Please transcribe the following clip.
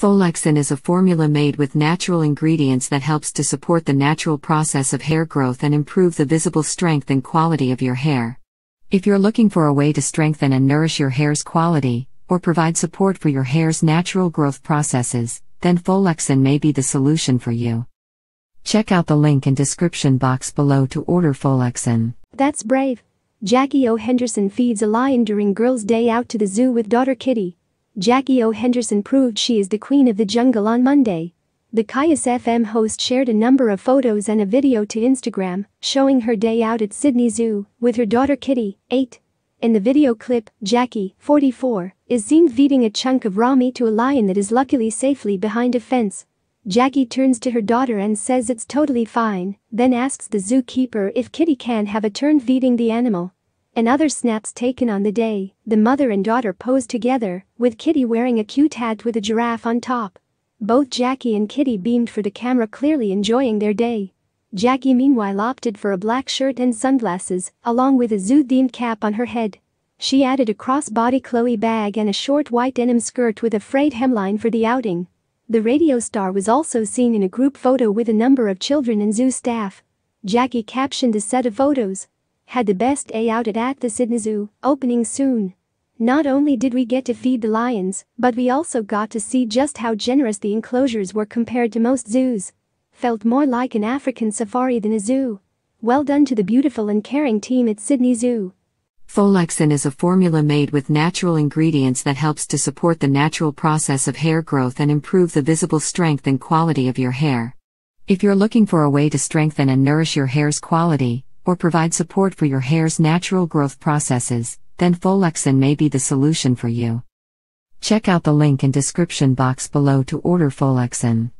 Folexin is a formula made with natural ingredients that helps to support the natural process of hair growth and improve the visible strength and quality of your hair. If you're looking for a way to strengthen and nourish your hair's quality, or provide support for your hair's natural growth processes, then Folexin may be the solution for you. Check out the link in description box below to order Folexin. That's brave. Jackie O. Henderson feeds a lion during girls' day out to the zoo with daughter Kitty. Jackie O. Henderson proved she is the queen of the jungle on Monday. The Caius FM host shared a number of photos and a video to Instagram showing her day out at Sydney Zoo with her daughter Kitty, 8. In the video clip, Jackie, 44, is seen feeding a chunk of raw meat to a lion that is luckily safely behind a fence. Jackie turns to her daughter and says it's totally fine, then asks the zookeeper if Kitty can have a turn feeding the animal and other snaps taken on the day, the mother and daughter posed together, with Kitty wearing a cute hat with a giraffe on top. Both Jackie and Kitty beamed for the camera clearly enjoying their day. Jackie meanwhile opted for a black shirt and sunglasses, along with a zoo-themed cap on her head. She added a crossbody Chloe bag and a short white denim skirt with a frayed hemline for the outing. The radio star was also seen in a group photo with a number of children and zoo staff. Jackie captioned a set of photos, had the best day out at the Sydney Zoo, opening soon. Not only did we get to feed the lions, but we also got to see just how generous the enclosures were compared to most zoos. Felt more like an African safari than a zoo. Well done to the beautiful and caring team at Sydney Zoo. Folexin is a formula made with natural ingredients that helps to support the natural process of hair growth and improve the visible strength and quality of your hair. If you're looking for a way to strengthen and nourish your hair's quality, or provide support for your hair's natural growth processes, then Folexin may be the solution for you. Check out the link in description box below to order Folexin.